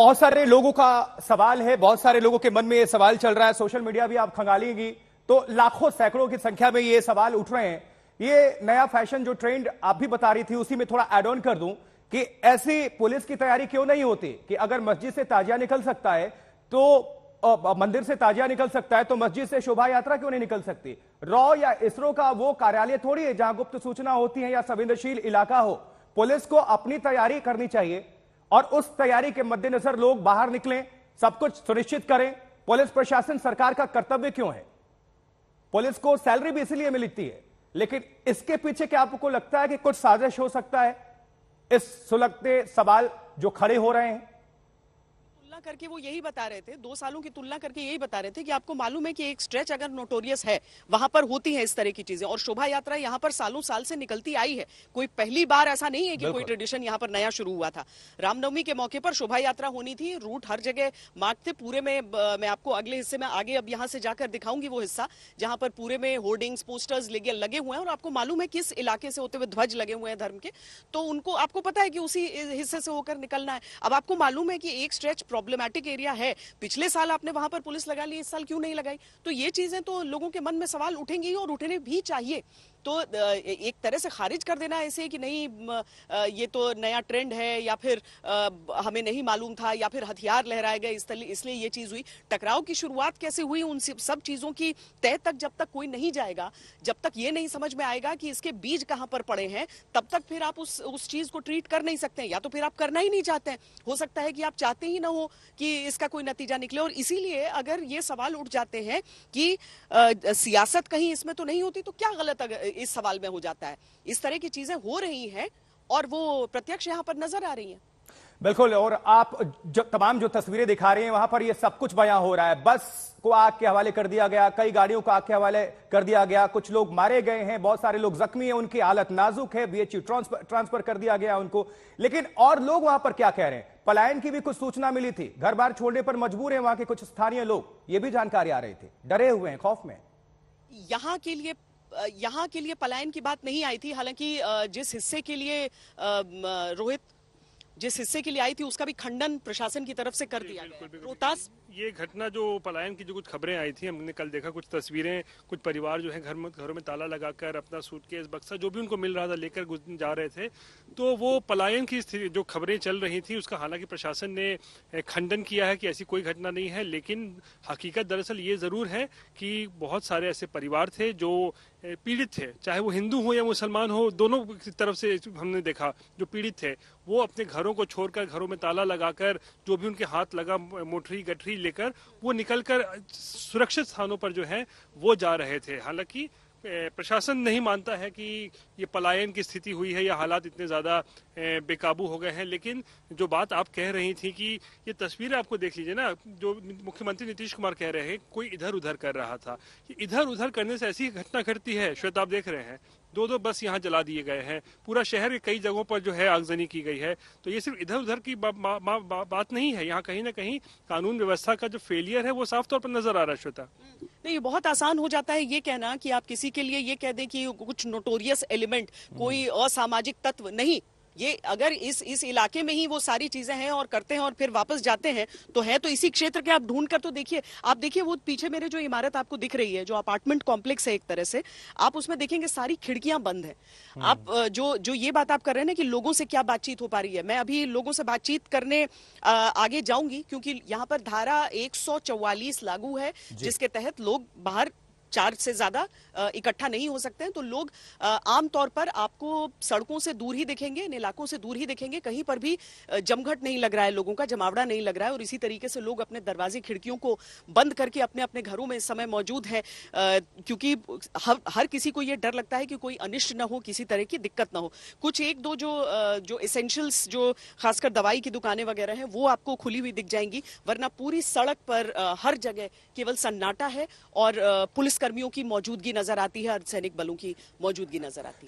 बहुत सारे लोगों का सवाल है बहुत सारे लोगों के मन में ये सवाल चल रहा है सोशल मीडिया भी आप खंगालेंगी तो लाखों सैकड़ों की संख्या में ये सवाल उठ रहे हैं ये नया फैशन जो ट्रेंड आप भी बता रही थी उसी में थोड़ा एड ऑन कर दूं कि ऐसी पुलिस की तैयारी क्यों नहीं होती कि अगर मस्जिद से ताजिया निकल सकता है तो मंदिर से ताजिया निकल सकता है तो मस्जिद से शोभा यात्रा क्यों नहीं निकल सकती रॉ या इसरो का वो कार्यालय थोड़ी है जहां गुप्त सूचना होती है या संवेदनशील इलाका हो पुलिस को अपनी तैयारी करनी चाहिए और उस तैयारी के मद्देनजर लोग बाहर निकलें सब कुछ सुनिश्चित करें पुलिस प्रशासन सरकार का कर्तव्य क्यों है पुलिस को सैलरी भी इसलिए मिलती है लेकिन इसके पीछे क्या आपको लगता है कि कुछ साजिश हो सकता है इस सुलगते सवाल जो खड़े हो रहे हैं तुलना करके वो यही बता रहे थे दो सालों की तुलना करके यही बता रहे थे कि आपको मालूम है कि एक स्ट्रेच अगर नोटोरियस है वहां पर होती है इस तरह की चीजें और शोभा यात्रा यहाँ पर सालों साल से निकलती आई है कोई पहली बार ऐसा नहीं है कि कोई ट्रेडिशन यहाँ पर नया शुरू हुआ था रामनवमी के मौके पर शोभा यात्रा होनी थी रूट हर जगह मार्ग थे पूरे में मैं आपको अगले हिस्से में आगे अब यहाँ से जाकर दिखाऊंगी वो हिस्सा जहाँ पर पूरे में होर्डिंग्स पोस्टर्स लगे हुए हैं और आपको मालूम है किस इलाके से होते हुए ध्वज लगे हुए हैं धर्म के तो उनको आपको पता है कि उसी हिस्से से होकर निकलना है अब आपको मालूम है कि एक स्ट्रेच प्रॉब्लम प्रॉब्लमेटिक एरिया है पिछले साल आपने वहां पर पुलिस लगा ली इस साल क्यों नहीं लगाई तो ये चीजें तो लोगों के मन में सवाल उठेंगी और उठने भी चाहिए तो एक तरह से खारिज कर देना ऐसे कि नहीं ये तो नया ट्रेंड है या फिर हमें नहीं मालूम था या फिर हथियार लहराए गए इसलिए ये चीज हुई टकराव की शुरुआत कैसे हुई उन सब चीजों की तय तक जब तक कोई नहीं जाएगा जब तक ये नहीं समझ में आएगा कि इसके बीज कहां पर पड़े हैं तब तक फिर आप उस उस चीज को ट्रीट कर नहीं सकते या तो फिर आप करना ही नहीं चाहते हो सकता है कि आप चाहते ही ना हो कि इसका कोई नतीजा निकले और इसीलिए अगर ये सवाल उठ जाते हैं कि आ, सियासत कहीं इसमें तो नहीं होती तो क्या गलत इस सवाल में हो जाता है इस तरह की चीजें हो रही हैं और वो प्रत्यक्ष यहाँ पर नजर आ रही है बिल्कुल और आप जो तमाम जो तस्वीरें दिखा रहे हैं वहां पर ये सब कुछ बयां हो रहा है बस को आग के हवाले कर दिया गया कई गाड़ियों को आग के हवाले कर दिया गया कुछ लोग मारे गए हैं बहुत सारे लोग जख्मी हैं उनकी हालत नाजुक है बीएचयू ट्रांसफर कर दिया गया उनको लेकिन और लोग वहां पर क्या कह रहे हैं पलायन की भी कुछ सूचना मिली थी घर बार छोड़ने पर मजबूर हैं वहां के कुछ स्थानीय लोग ये भी जानकारी आ रही थी डरे हुए हैं खौफ में यहाँ के लिए यहाँ के लिए पलायन की बात नहीं आई थी हालांकि जिस हिस्से के लिए रोहित जिस हिस्से के लिए आई थी उसका भी खंडन प्रशासन की तरफ से कर दिया गया रोहतास ये घटना जो पलायन की जो कुछ खबरें आई थी हमने कल देखा कुछ तस्वीरें कुछ परिवार जो है घर में घरों में ताला लगाकर अपना सूटकेस बक्सा जो भी उनको मिल रहा था लेकर जा रहे थे तो वो पलायन की जो खबरें चल रही थी उसका हालांकि प्रशासन ने खंडन किया है कि ऐसी कोई घटना नहीं है लेकिन हकीकत दरअसल ये ज़रूर है कि बहुत सारे ऐसे परिवार थे जो पीड़ित थे चाहे वो हिंदू हो या मुसलमान हो दोनों तरफ से हमने देखा जो पीड़ित थे वो अपने घरों घरों को छोड़कर घरों में ताला लगाकर जो भी उनके हाथ लगा मोटरी गठरी लेकर वो निकलकर सुरक्षित स्थानों पर जो है वो जा रहे थे हालांकि प्रशासन नहीं मानता है कि ये पलायन की स्थिति हुई है या हालात इतने ज़्यादा बेकाबू हो गए हैं लेकिन जो बात आप कह रही थी कि ये तस्वीरें आपको देख लीजिए ना जो मुख्यमंत्री नीतीश कुमार कह रहे हैं कोई इधर उधर कर रहा था इधर उधर करने से ऐसी घटना घटती है श्वेता आप देख रहे हैं दो दो बस यहाँ जला दिए गए हैं पूरा शहर के कई जगहों पर जो है आगजनी की गई है तो ये सिर्फ इधर उधर की बा, बा, बा, बा, बात नहीं है यहाँ कहीं ना कहीं कानून व्यवस्था का जो फेलियर है वो साफ तौर पर नजर आ रहा है श्वेता नहीं बहुत आसान हो जाता है ये कहना कि आप किसी के लिए ये कह दें कि कुछ नोटोरियस एलिमेंट कोई हम्म। असामाजिक तत्व नहीं ये अगर इस इस इलाके में ही वो सारी चीजें हैं और करते हैं और फिर वापस जाते हैं तो है तो इसी क्षेत्र के आप ढूंढ कर तो देखिए आप देखिए वो पीछे मेरे जो इमारत आपको दिख रही है जो अपार्टमेंट कॉम्प्लेक्स है एक तरह से आप उसमें देखेंगे सारी खिड़कियां बंद है हम्म। आप जो जो ये बात आप कर रहे हैं ना कि लोगों से क्या बातचीत हो पा रही है मैं अभी लोगों से बातचीत करने आगे जाऊंगी क्योंकि यहाँ पर धारा एक लागू है जिसके तहत लोग बाहर चार से ज्यादा इकट्ठा नहीं हो सकते हैं तो लोग आमतौर पर आपको सड़कों से दूर ही दिखेंगे इन इलाकों से दूर ही दिखेंगे कहीं पर भी जमघट नहीं लग रहा है लोगों का जमावड़ा नहीं लग रहा है और इसी तरीके से लोग अपने दरवाजे खिड़कियों को बंद करके अपने अपने घरों में इस समय मौजूद है क्योंकि हर, हर किसी को यह डर लगता है कि कोई अनिष्ट ना हो किसी तरह की दिक्कत ना हो कुछ एक दो जो जो इसेंशियल्स जो खासकर दवाई की दुकानें वगैरह हैं वो आपको खुली हुई दिख जाएंगी वरना पूरी सड़क पर हर जगह केवल सन्नाटा है और पुलिस पुलिसकर्मियों की मौजूदगी नजर आती है अर्धसैनिक बलों की मौजूदगी नजर आती है